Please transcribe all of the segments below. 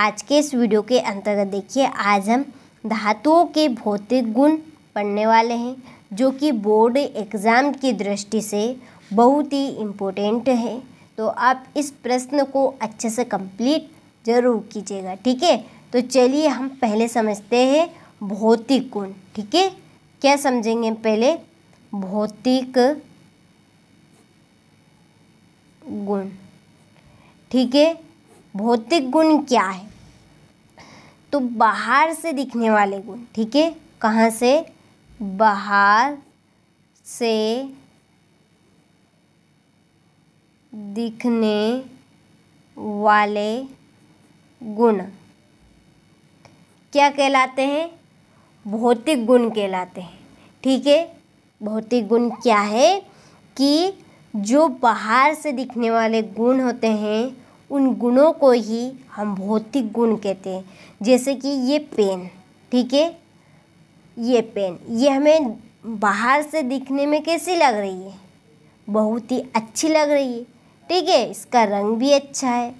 आज के इस वीडियो के अंतर्गत देखिए आज हम धातुओं के भौतिक गुण पढ़ने वाले हैं जो कि बोर्ड एग्ज़ाम की दृष्टि से बहुत ही इम्पोर्टेंट है तो आप इस प्रश्न को अच्छे से कंप्लीट ज़रूर कीजिएगा ठीक है तो चलिए हम पहले समझते हैं भौतिक गुण ठीक है क्या समझेंगे पहले भौतिक गुण ठीक है भौतिक गुण क्या है तो बाहर से दिखने वाले गुण ठीक है कहाँ से बाहर से दिखने वाले गुण क्या कहलाते हैं भौतिक गुण कहलाते हैं ठीक है भौतिक गुण क्या है कि जो बाहर से दिखने वाले गुण होते हैं उन गुणों को ही हम भौतिक गुण कहते हैं जैसे कि ये पेन ठीक है ये पेन ये हमें बाहर से दिखने में कैसी लग रही है बहुत ही अच्छी लग रही है ठीक है इसका रंग भी अच्छा है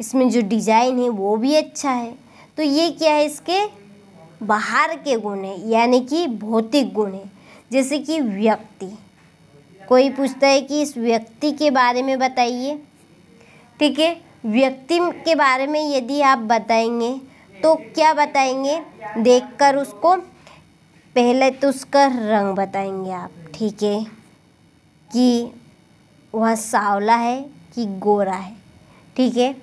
इसमें जो डिज़ाइन है वो भी अच्छा है तो ये क्या है इसके बाहर के गुण है यानी कि भौतिक गुण है जैसे कि व्यक्ति कोई पूछता है कि इस व्यक्ति के बारे में बताइए ठीक है व्यक्ति के बारे में यदि आप बताएंगे तो क्या बताएंगे देखकर उसको पहले तो उसका रंग बताएंगे आप ठीक है कि वह सावला है कि गोरा है ठीक है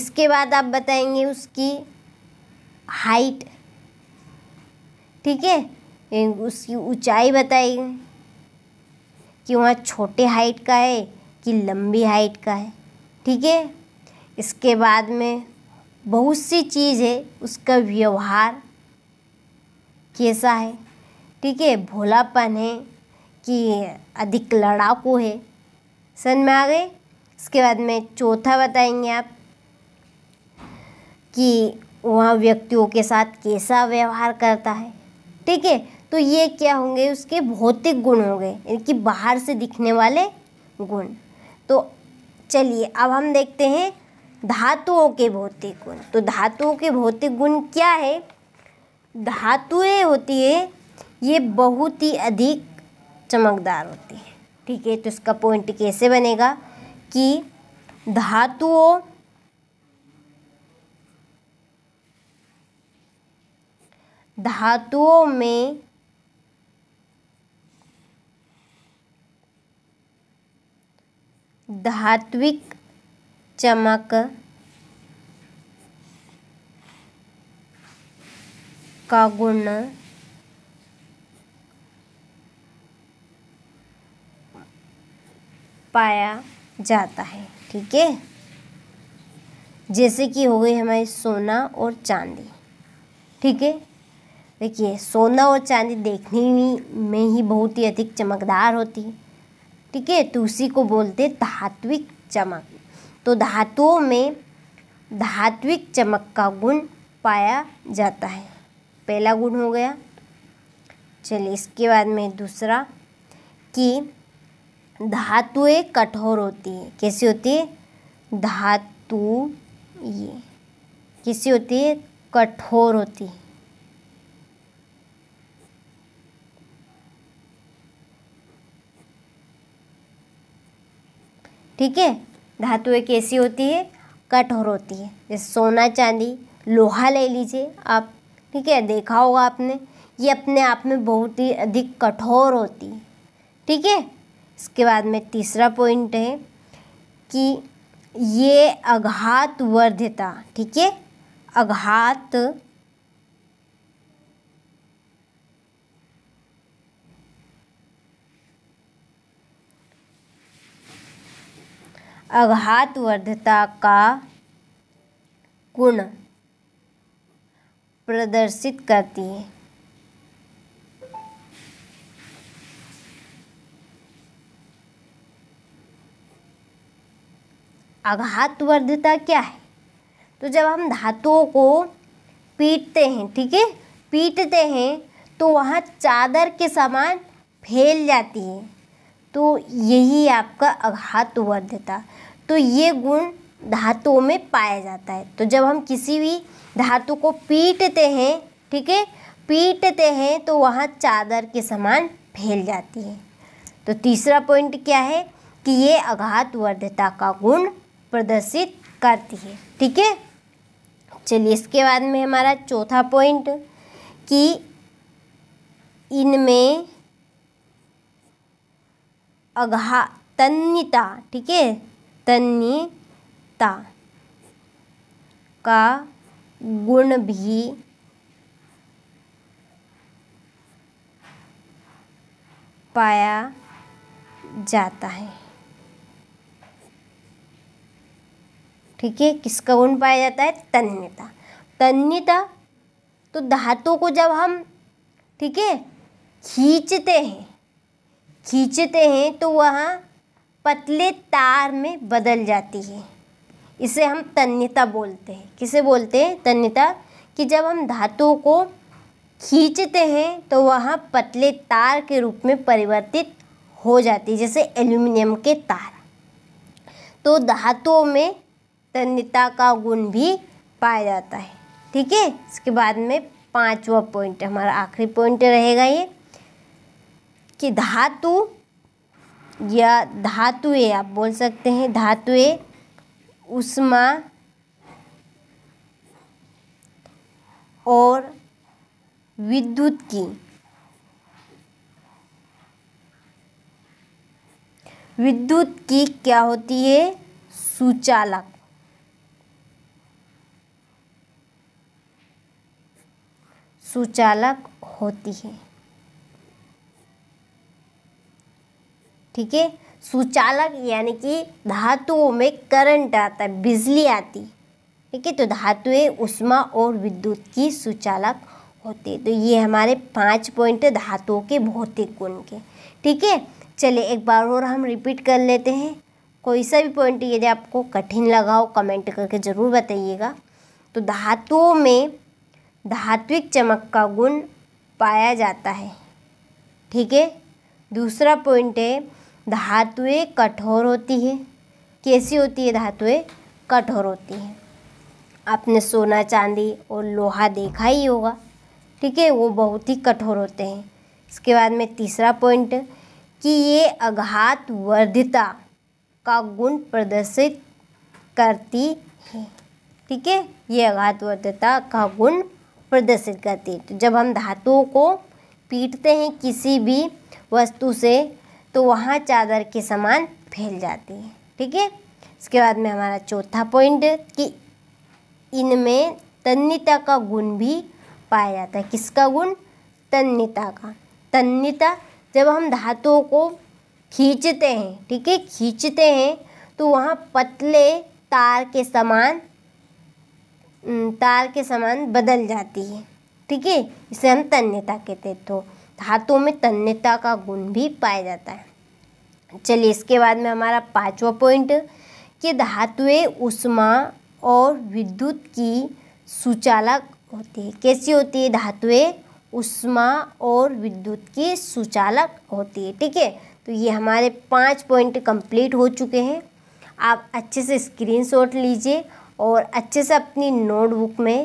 इसके बाद आप बताएंगे उसकी हाइट ठीक है उसकी ऊंचाई बताएंगे कि वह छोटे हाइट का है कि लंबी हाइट का है ठीक है इसके बाद में बहुत सी चीज़ है उसका व्यवहार कैसा है ठीक है भोलापन है कि अधिक लड़ाकू है सन में आ गए इसके बाद में चौथा बताएंगे आप कि वहाँ व्यक्तियों के साथ कैसा व्यवहार करता है ठीक है तो ये क्या होंगे उसके भौतिक गुण होंगे यानी इनकी बाहर से दिखने वाले गुण तो चलिए अब हम देखते हैं धातुओं के भौतिक गुण तो धातुओं के भौतिक गुण क्या है धातुएं होती है ये बहुत ही अधिक चमकदार होती है ठीक है तो इसका पॉइंट कैसे बनेगा कि धातुओं धातुओं में धात्विक चमक का गुण पाया जाता है ठीक है जैसे कि हो गई हमारी सोना और चांदी ठीक है देखिए सोना और चांदी देखने में ही बहुत ही अधिक चमकदार होती है ठीक है तो उसी को बोलते धात्विक चमक तो धातुओं में धात्विक चमक का गुण पाया जाता है पहला गुण हो गया चलिए इसके बाद में दूसरा कि धातुएं कठोर होती है कैसी होती है धातु ये कैसी होती है कठोर होती है ठीक है धातु एक ऐसी होती है कठोर होती है जैसे सोना चांदी लोहा ले लीजिए आप ठीक है देखा होगा आपने ये अपने आप में बहुत ही अधिक कठोर होती है ठीक है इसके बाद में तीसरा पॉइंट है कि ये अघात वर्ध्यता ठीक है अघात आघातवर्धता का गुण प्रदर्शित करती है आघातवर्धता क्या है तो जब हम धातुओं को पीटते हैं ठीक है पीटते हैं तो वहाँ चादर के समान फैल जाती है तो यही आपका अघात वर्धता तो ये गुण धातुओं में पाया जाता है तो जब हम किसी भी धातु को पीटते हैं ठीक है पीटते हैं तो वहाँ चादर के समान फैल जाती है तो तीसरा पॉइंट क्या है कि ये अघात वर्धता का गुण प्रदर्शित करती है ठीक है चलिए इसके बाद में हमारा चौथा पॉइंट कि इनमें अघा तन्नीता ठीक है तन्निता का गुण भी पाया जाता है ठीक है किसका गुण पाया जाता है तन्यता तन्यता तो धातु को जब हम ठीक है खींचते हैं खींचते हैं तो वह पतले तार में बदल जाती है इसे हम तन्यता बोलते हैं किसे बोलते हैं तन्यता कि जब हम धातुओं को खींचते हैं तो वह पतले तार के रूप में परिवर्तित हो जाती है जैसे एल्यूमिनियम के तार तो धातुओं में तन्यता का गुण भी पाया जाता है ठीक है इसके बाद में पांचवा पॉइंट हमारा आखिरी पॉइंट रहेगा ये कि धातु या धातुए आप बोल सकते हैं धातुए उष्मा और विद्युत की विद्युत की क्या होती है सुचालक सुचालक होती है ठीक है सुचालक यानी कि धातुओं में करंट आता है बिजली आती ठीक है तो धातुएं उष्मा और विद्युत की सुचालक होते तो ये हमारे पाँच पॉइंट धातुओं के भौतिक गुण के ठीक है चलिए एक बार और हम रिपीट कर लेते हैं कोई सा भी पॉइंट यदि आपको कठिन लगा हो कमेंट करके ज़रूर बताइएगा तो धातुओं में धात्विक चमक का गुण पाया जाता है ठीक है दूसरा पॉइंट है धातुएं कठोर होती है कैसी होती है धातुएं कठोर होती हैं आपने सोना चांदी और लोहा देखा ही होगा ठीक है वो बहुत ही कठोर होते हैं इसके बाद में तीसरा पॉइंट कि ये अघात वर्धिता का गुण प्रदर्शित करती है ठीक है ये अघात वर्धिता का गुण प्रदर्शित करती है तो जब हम धातुओं को पीटते हैं किसी भी वस्तु से तो वहाँ चादर के समान फैल जाती है ठीक है इसके बाद में हमारा चौथा पॉइंट कि इनमें तन्यता का गुण भी पाया जाता है किसका गुण तन्यता का तन्यता जब हम धातुओं को खींचते हैं ठीक है खींचते हैं तो वहाँ पतले तार के समान तार के समान बदल जाती है ठीक है इसे हम तन्यता कहते हैं तो हाथों में तन्यता का गुण भी पाया जाता है चलिए इसके बाद में हमारा पांचवा पॉइंट कि धातुएं उष्मा और विद्युत की सुचालक होती है कैसी होती है धातुएं उष्मा और विद्युत की सुचालक होती है ठीक है तो ये हमारे पांच पॉइंट कंप्लीट हो चुके हैं आप अच्छे से स्क्रीनशॉट लीजिए और अच्छे से अपनी नोटबुक में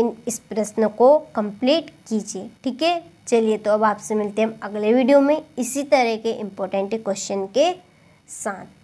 इन इस प्रश्न को कंप्लीट कीजिए ठीक है चलिए तो अब आपसे मिलते हैं अगले वीडियो में इसी तरह के इम्पोर्टेंट क्वेश्चन के साथ